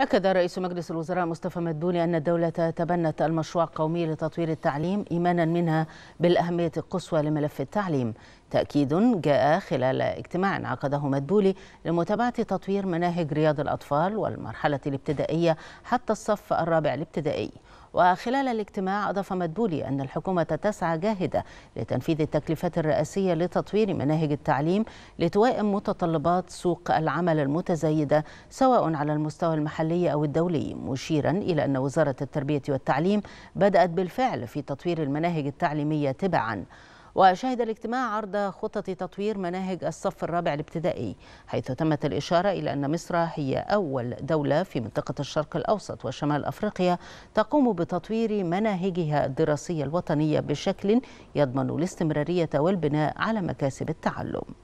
أكد رئيس مجلس الوزراء مصطفى مدبولي أن الدولة تبنت المشروع القومي لتطوير التعليم إيمانا منها بالأهمية القصوى لملف التعليم تأكيد جاء خلال اجتماع عقده مدبولي لمتابعة تطوير مناهج رياض الأطفال والمرحلة الابتدائية حتى الصف الرابع الابتدائي وخلال الاجتماع أضاف مدبولي أن الحكومة تسعى جاهدة لتنفيذ التكليفات الرئاسية لتطوير مناهج التعليم لتوائم متطلبات سوق العمل المتزايدة سواء على المستوى المحلي أو الدولي مشيرا إلى أن وزارة التربية والتعليم بدأت بالفعل في تطوير المناهج التعليمية تبعاً وشهد الاجتماع عرض خطة تطوير مناهج الصف الرابع الابتدائي حيث تمت الإشارة إلى أن مصر هي أول دولة في منطقة الشرق الأوسط وشمال أفريقيا تقوم بتطوير مناهجها الدراسية الوطنية بشكل يضمن الاستمرارية والبناء على مكاسب التعلم